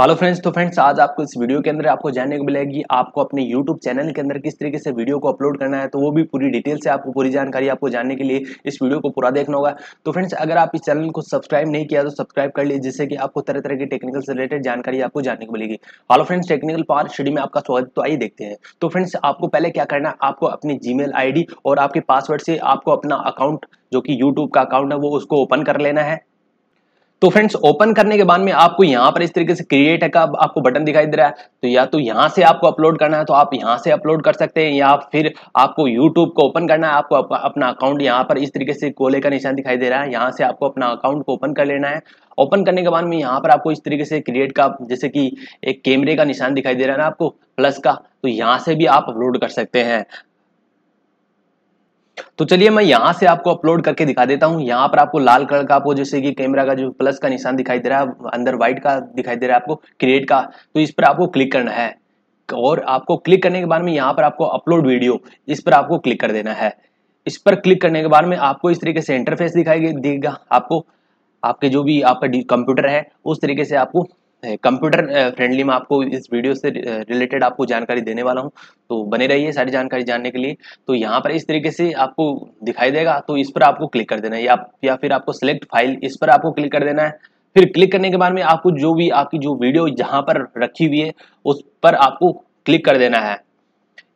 hello friends तो friends आज आपको इस वीडियो के अंदर आपको जानने को मिलेगी आपको अपने यूट्यूब चैनल के अंदर किस तरीके से वीडियो को अपलोड करना है तो वो भी पूरी डिटेल से आपको पूरी जानकारी आपको जानने के लिए इस वीडियो को पूरा देखना होगा तो फ्रेंड्स अगर आप इस चैनल को सब्सक्राइब नहीं किया तो सब्सक्राइब कर लीजिए जिससे कि आपको तरह तरह की टेक्निकल से रिलेटेड जानकारी आपको जानने को मिलेगी hello friends technical power study में आपका स्वागत तो आइए देखते हैं तो फ्रेंड्स आपको पहले क्या करना है आपको अपनी जी मेल और आपके पासवर्ड से आपको अपना अकाउंट जो कि यूट्यूब का अकाउंट है वो उसको ओपन कर लेना है तो फ्रेंड्स ओपन करने के बाद में आपको यहाँ पर इस तरीके से क्रिएट है का आपको बटन दिखाई दे रहा है तो या तो यहाँ से आपको अपलोड करना है तो आप यहाँ से अपलोड कर सकते हैं या फिर आपको यूट्यूब को ओपन करना है आपको अपना अकाउंट यहाँ पर इस तरीके से कोले का निशान दिखाई दे रहा है यहाँ से आपको अपना अकाउंट को ओपन कर लेना है ओपन करने के बाद में यहाँ पर आपको इस तरीके से क्रिएट का जैसे कि एक कैमरे का निशान दिखाई दे रहा है ना आपको प्लस का तो यहाँ से भी आप अपलोड कर सकते हैं तो चलिए मैं यहां से आपको अपलोड करके दिखा देता हूं यहाँ पर आपको लाल कलर का आपको जैसे कि कैमरा का जो प्लस का निशान दिखाई दे रहा है अंदर व्हाइट का दिखाई दे रहा है आपको क्रिएट का तो इस पर आपको क्लिक करना है और आपको क्लिक करने के बाद में यहाँ पर आपको अपलोड वीडियो इस पर आपको क्लिक कर देना है इस पर क्लिक करने के बाद में आपको इस तरीके से इंटरफेस दिखाई देगा आपको आपके जो भी आपका कंप्यूटर है उस तरीके से आपको कंप्यूटर फ्रेंडली में आपको इस वीडियो से रिलेटेड आपको जानकारी देने वाला हूं तो बने रहिए सारी जानकारी जानने के लिए तो यहाँ पर इस तरीके से आपको दिखाई देगा तो इस पर आपको क्लिक कर देना है या, या फिर आपको सिलेक्ट फाइल इस पर आपको क्लिक कर देना है फिर क्लिक करने के बाद में आपको जो भी आपकी जो वीडियो जहाँ पर रखी हुई है उस पर आपको क्लिक कर देना है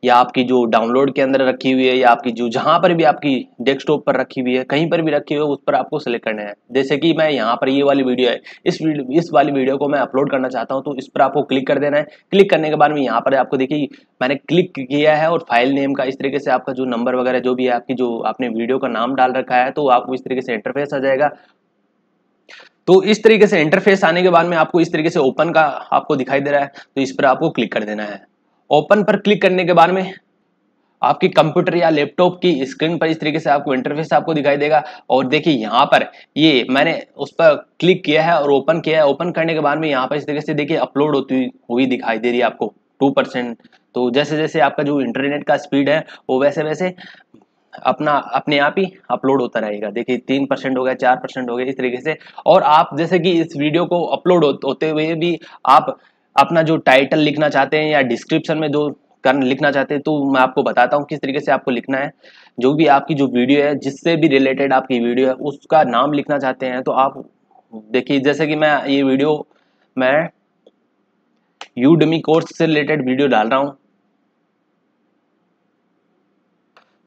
या आपकी जो डाउनलोड के अंदर रखी हुई है या आपकी जो जहाँ पर भी आपकी डेस्कटॉप पर रखी हुई है कहीं पर भी रखी हुई है उस पर आपको सेलेक्ट करना है जैसे कि मैं यहाँ पर ये वाली वीडियो है इस वीडियो इस वाली वीडियो को मैं अपलोड करना चाहता हूँ तो इस पर आपको क्लिक कर देना है क्लिक करने के बाद में यहाँ पर आपको देखिए मैंने क्लिक किया है और फाइल नेम का इस तरीके से आपका जो नंबर वगैरह जो भी है आपकी जो आपने वीडियो का नाम डाल रखा है तो आपको इस तरीके से इंटरफेस आ जाएगा तो इस तरीके से इंटरफेस आने के बाद में आपको इस तरीके से ओपन का आपको दिखाई दे रहा है तो इस पर आपको क्लिक कर देना है ओपन पर क्लिक करने के बाद में आपकी कंप्यूटर या लैपटॉप की स्क्रीन पर इस तरीके से आपको इंटरफेस आपको दिखाई देगा और देखिए यहाँ पर ये मैंने उस पर क्लिक किया है और ओपन किया है ओपन करने के बाद में यहाँ पर इस तरीके से देखिए अपलोड होती हुई दिखाई दे रही है आपको टू परसेंट तो जैसे जैसे आपका जो इंटरनेट का स्पीड है वो वैसे वैसे अपना अपने आप ही अपलोड होता रहेगा देखिए तीन परसेंट हो गया चार परसेंट हो गया इस तरीके से और आप जैसे कि इस वीडियो को अपलोड होते हुए भी आप अपना जो टाइटल लिखना चाहते हैं या डिस्क्रिप्शन में जो कर लिखना चाहते हैं तो मैं आपको बताता हूँ किस तरीके से आपको लिखना है जो भी आपकी जो वीडियो है जिससे भी रिलेटेड आपकी वीडियो है उसका नाम लिखना चाहते हैं तो आप देखिए जैसे कि मैं ये वीडियो मैं यूडमी कोर्स से रिलेटेड वीडियो डाल रहा हूँ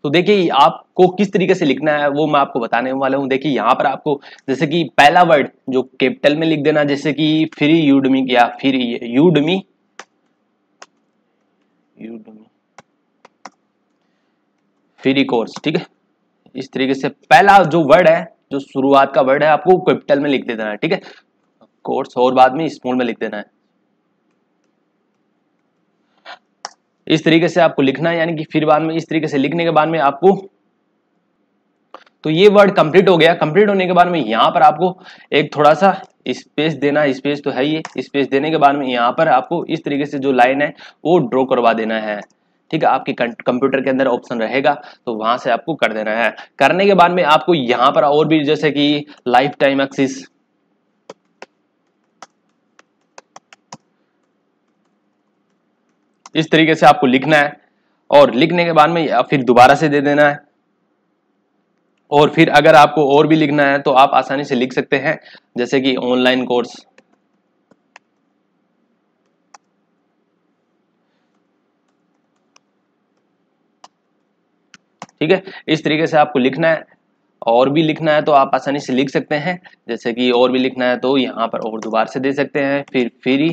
तो देखिए आपको किस तरीके से लिखना है वो मैं आपको बताने वाला हूँ देखिए यहाँ पर आपको जैसे कि पहला वर्ड जो कैपिटल में लिख देना जैसे कि फ्री यूडमी या फिर यूडमी यूडमी फ्री कोर्स ठीक है इस तरीके से पहला जो वर्ड है जो शुरुआत का वर्ड है आपको कैपिटल में लिख दे देना है ठीक है कोर्स और बाद में स्मॉल में लिख देना है इस तरीके से आपको लिखना है यानी कि फिर बाद में इस तरीके से लिखने के बाद में आपको तो ये वर्ड कंप्लीट हो गया कंप्लीट होने के बाद में यहाँ पर आपको एक थोड़ा सा स्पेस देना स्पेस तो है ये स्पेस देने के बाद में यहाँ पर आपको इस तरीके से जो लाइन है वो ड्रॉ करवा देना है ठीक है आपके कंप्यूटर के अंदर ऑप्शन रहेगा तो वहां से आपको कर देना है करने के बाद में आपको यहाँ पर और भी जैसे कि लाइफ टाइम एक्सिस इस तरीके से आपको लिखना है और लिखने के बाद में फिर दोबारा से दे देना है और फिर अगर आपको और भी लिखना है तो आप आसानी से लिख सकते हैं जैसे कि ऑनलाइन कोर्स ठीक है इस तरीके से आपको लिखना है और भी लिखना है तो आप आसानी से लिख सकते हैं जैसे कि और भी लिखना है तो यहां पर और दोबारा से दे सकते हैं फिर फ्री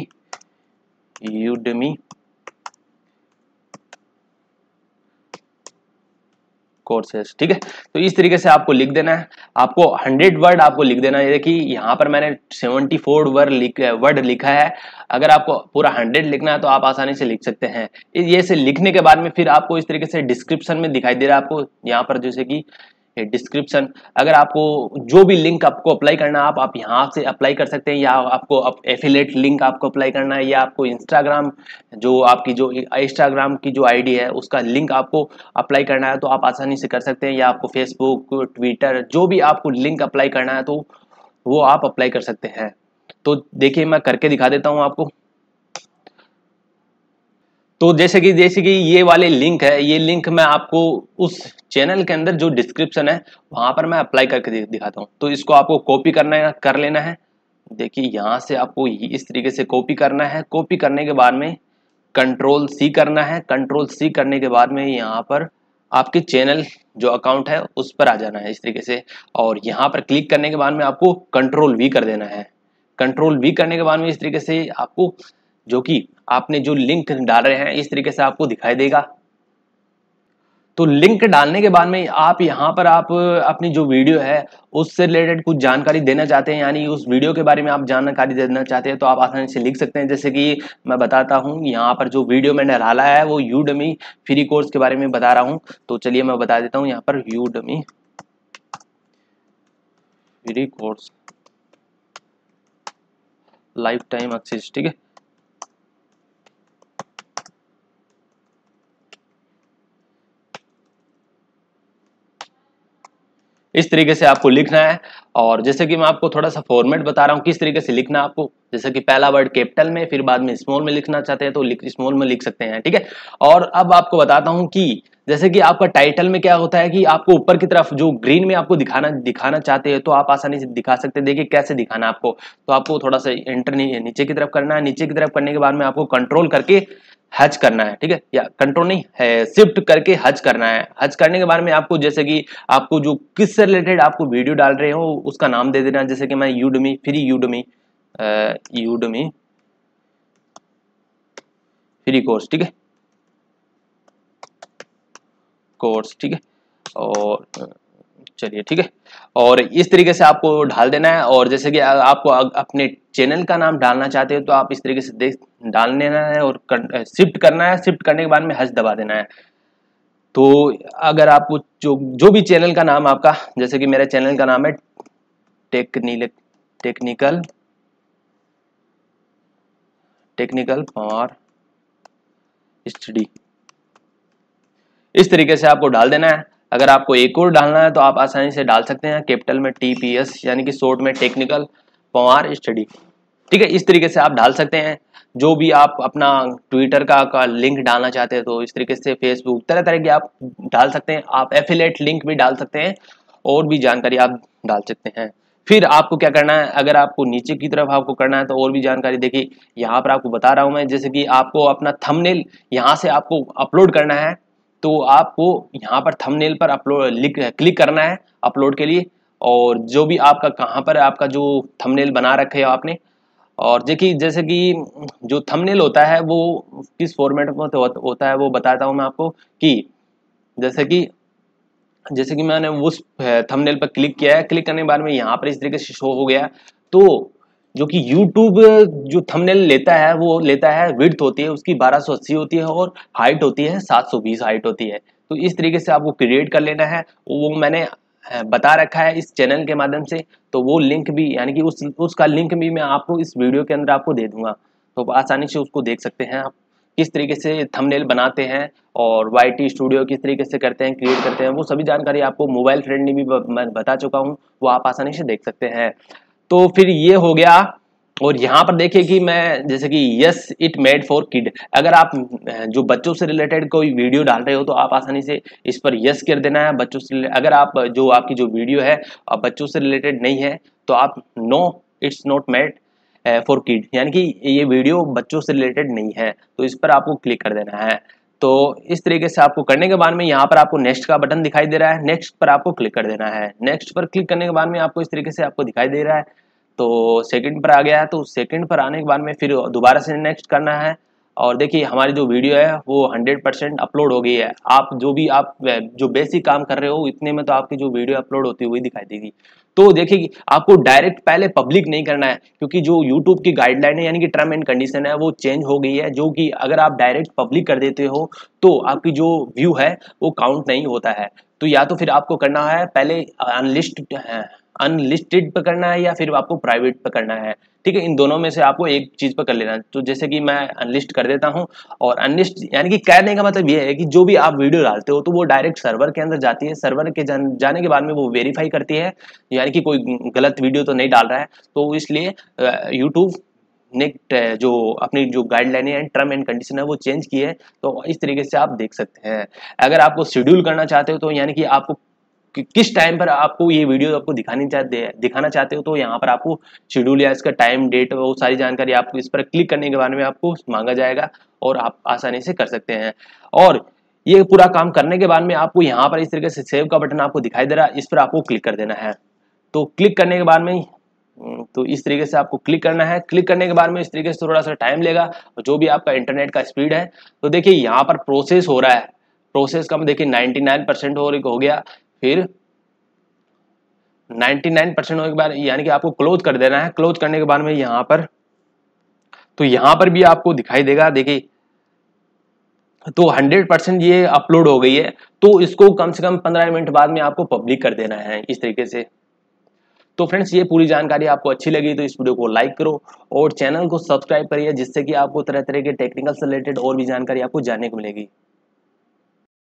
यूडमी कोर्सेस ठीक है तो इस तरीके से आपको लिख देना है आपको 100 वर्ड आपको लिख देना है देखिए यहाँ पर मैंने 74 वर्ड लिख वर्ड लिखा है अगर आपको पूरा 100 लिखना है तो आप आसानी से लिख सकते हैं ये से लिखने के बाद में फिर आपको इस तरीके से डिस्क्रिप्शन में दिखाई दे रहा है आपको यहाँ पर जैसे कि डिस्क्रिप्शन अगर आपको जो भी लिंक आपको अप्लाई करना आप आप यहाँ से अप्लाई कर सकते हैं या आपको आप एफिलेट लिंक आपको अप्लाई करना है या आपको इंस्टाग्राम जो आपकी जो इंस्टाग्राम की जो आईडी है उसका लिंक आपको अप्लाई करना है तो आप आसानी से कर सकते हैं या आपको फेसबुक ट्विटर जो भी आपको लिंक अप्लाई करना है तो वो आप अप्लाई कर सकते हैं तो देखिए मैं करके दिखा देता हूँ आपको तो जैसे कि जैसे कि ये वाले लिंक है ये लिंक मैं आपको उस चैनल के अंदर जो डिस्क्रिप्शन है वहां पर मैं अप्लाई करके दिखाता हूँ तो इसको आपको कॉपी करना है कर लेना है देखिए यहाँ से आपको इस तरीके से कॉपी करना है कॉपी करने के बाद में कंट्रोल सी करना है कंट्रोल सी करने के बाद में यहाँ पर आपके चैनल जो अकाउंट है उस पर आ जाना है इस तरीके से और यहाँ पर क्लिक करने के बाद में आपको कंट्रोल वी कर देना है कंट्रोल वी करने के बाद में इस तरीके से आपको जो कि आपने जो लिंक डाल रहे हैं इस तरीके से आपको दिखाई देगा तो लिंक डालने के बाद में आप यहां पर आप अपनी जो वीडियो है उससे रिलेटेड कुछ जानकारी देना चाहते हैं यानी उस वीडियो के बारे में आप जानकारी देना चाहते हैं तो आप आसानी से लिख सकते हैं जैसे कि मैं बताता हूं यहां पर जो वीडियो मैंने डाला है वो यूडमी फ्री कोर्स के बारे में बता रहा हूं तो चलिए मैं बता देता हूँ यहाँ पर Udemy free course lifetime access ठीक है इस तरीके से आपको लिखना है और जैसे कि मैं आपको थोड़ा सा फॉर्मेट बता रहा हूँ किस तरीके से लिखना आपको जैसे कि पहला वर्ड कैपिटल में फिर बाद में स्मॉल में लिखना चाहते हैं तो स्मॉल में लिख सकते हैं ठीक है और अब आपको बताता हूँ कि जैसे कि आपका टाइटल में क्या होता है कि आपको ऊपर की तरफ जो ग्रीन में आपको दिखाना दिखाना चाहते हैं तो आप आसानी से दिखा सकते हैं देखिए कैसे दिखाना आपको तो आपको थोड़ा सा एंटर नीचे की तरफ करना है नीचे की तरफ करने के बाद में आपको कंट्रोल करके हज करना है ठीक है या कंट्रोल नहीं है शिफ्ट करके हज करना है हज करने के बारे में आपको जैसे कि आपको जो किस से रिलेटेड आपको वीडियो डाल रहे हो उसका नाम दे देना जैसे कि मैं Udemy free Udemy Udemy free course ठीक है कोर्स ठीक है और चलिए ठीक है और इस तरीके से आपको ढाल देना है और जैसे कि आपको अपने चैनल का नाम डालना चाहते हो तो आप इस तरीके से देख डाल लेना है और कर, शिफ्ट करना है शिफ्ट करने के बाद में हज दबा देना है तो अगर आपको जो जो भी चैनल का नाम आपका जैसे कि मेरा चैनल का नाम है technique technical technical for study इस तरीके से आपको डाल देना है अगर आपको एक और डालना है तो आप आसानी से डाल सकते हैं कैपिटल में टी पी एस यानी कि शोर्ट में टेक्निकल पवार स्टडी ठीक है इस तरीके से आप डाल सकते हैं जो भी आप अपना ट्विटर का, का लिंक डालना चाहते हैं तो इस तरीके से फेसबुक तरह तरह की आप डाल सकते हैं आप एफिलेट लिंक भी डाल सकते हैं और भी जानकारी आप डाल सकते हैं फिर आपको क्या करना है अगर आपको नीचे की तरफ आपको करना है तो और भी जानकारी देखिए यहाँ पर आपको बता रहा हूँ मैं जैसे कि आपको अपना थंबनेल यहाँ से आपको अपलोड करना है तो आपको यहाँ पर थंबनेल पर अपलोड क्लिक करना है अपलोड के लिए और जो भी आपका कहाँ पर आपका जो थंबनेल बना रखे हो आपने और देखिए जैसे कि जो थंबनेल होता है वो किस फॉर्मेट में होता है वो बताता हूँ मैं आपको कि जैसे कि जैसे कि मैंने उस थंबनेल पर क्लिक किया है क्लिक करने के बाद में यहाँ पर इस तरीके से शो हो गया तो जो कि YouTube जो थंबनेल लेता है वो लेता है विड्थ होती है उसकी 1280 होती है और हाइट होती है 720 हाइट होती है तो इस तरीके से आपको क्रिएट कर लेना है वो मैंने बता रखा है इस चैनल के माध्यम से तो वो लिंक भी यानी कि उस उसका लिंक भी मैं आपको इस वीडियो के अंदर आपको दे दूंगा तो आसानी से उसको देख सकते हैं आप किस तरीके से थंबनेल बनाते हैं और वाई स्टूडियो किस तरीके से करते हैं क्रिएट करते हैं वो सभी जानकारी आपको मोबाइल फ्रेंडली भी बता चुका हूँ वो आप आसानी से देख सकते हैं तो फिर ये हो गया और यहाँ पर देखिए कि मैं जैसे कि yes it made for kid अगर आप जो बच्चों से रिलेटेड कोई वीडियो डाल रहे हो तो आप आसानी से इस पर यस कर देना है बच्चों से अगर आप जो आपकी जो वीडियो है बच्चों से रिलेटेड नहीं है तो आप no it's not made for kid यानी कि ये वीडियो बच्चों से रिलेटेड नहीं है तो इस पर आपको क्लिक कर देना है तो इस तरीके से आपको करने के बाद में यहाँ पर आपको नेक्स्ट का बटन दिखाई दे रहा है नेक्स्ट पर आपको क्लिक कर देना है नेक्स्ट पर क्लिक करने के बाद में आपको इस तरीके से आपको दिखाई दे रहा है तो सेकंड पर आ गया है तो सेकंड पर आने के बाद में फिर दोबारा से नेक्स्ट करना है और देखिए हमारी जो वीडियो है वो 100 परसेंट अपलोड हो गई है आप जो भी आप जो बेसिक काम कर रहे हो इतने में तो आपकी जो वीडियो अपलोड होती हुई दिखाई देगी तो देखिए आपको डायरेक्ट पहले पब्लिक नहीं करना है क्योंकि जो यूट्यूब की गाइडलाइन है यानी कि टर्म एंड कंडीशन है वो चेंज हो गई है जो कि अगर आप डायरेक्ट पब्लिक कर देते हो तो आपकी जो व्यू है वो काउंट नहीं होता है तो या तो फिर आपको करना है पहले अनलिस्ट अनलिस्टेड पे करना है या फिर आपको प्राइवेट पे करना है ठीक है इन दोनों में से आपको एक चीज़ पर कर लेना है तो जैसे कि मैं अनलिस्ट कर देता हूँ और अनलिस्ट यानी कि कहने का मतलब यह है कि जो भी आप वीडियो डालते हो तो वो डायरेक्ट सर्वर के अंदर जाती है सर्वर के जान, जाने के बाद में वो वेरीफाई करती है यानी कि कोई गलत वीडियो तो नहीं डाल रहा है तो इसलिए यूट्यूब नेक्ट जो अपनी जो guideline and term and condition है वो चेंज की है तो इस तरीके से आप देख सकते हैं अगर आपको शेड्यूल करना चाहते हो तो यानी कि आपको कि किस टाइम पर आपको ये वीडियो आपको दिखानी चाहते दिखाना चाहते हो तो यहाँ पर आपको शेड्यूल या इसका टाइम डेट वो सारी जानकारी आपको इस पर क्लिक करने के बारे में आपको मांगा जाएगा और आप आसानी से कर सकते हैं और ये पूरा काम करने के बाद में आपको यहाँ पर इस तरीके से सेव का बटन आपको दिखाई दे रहा है इस पर आपको क्लिक कर देना है तो क्लिक करने के बाद में हम्म, तो इस तरीके से आपको क्लिक करना है क्लिक करने के बाद में इस तरीके से थोड़ा सा टाइम लेगा जो भी आपका इंटरनेट का स्पीड है तो देखिए यहाँ पर प्रोसेस हो रहा है प्रोसेस का देखिए 99 परसेंट हो गया फिर 99 परसेंट होने के बाद यानी कि आपको क्लोज कर देना है क्लोज करने के बाद में यहां पर तो यहां पर भी आपको दिखाई देगा देखिए तो 100 परसेंट ये अपलोड हो गई है तो इसको कम से कम 15 मिनट बाद में आपको पब्लिक कर देना है इस तरीके से तो फ्रेंड्स ये पूरी जानकारी आपको अच्छी लगी तो इस वीडियो को लाइक करो और चैनल को सब्सक्राइब करिए जिससे कि आपको तरह तरह के टेक्निकल से रिलेटेड और भी जानकारी आपको जानने को मिलेगी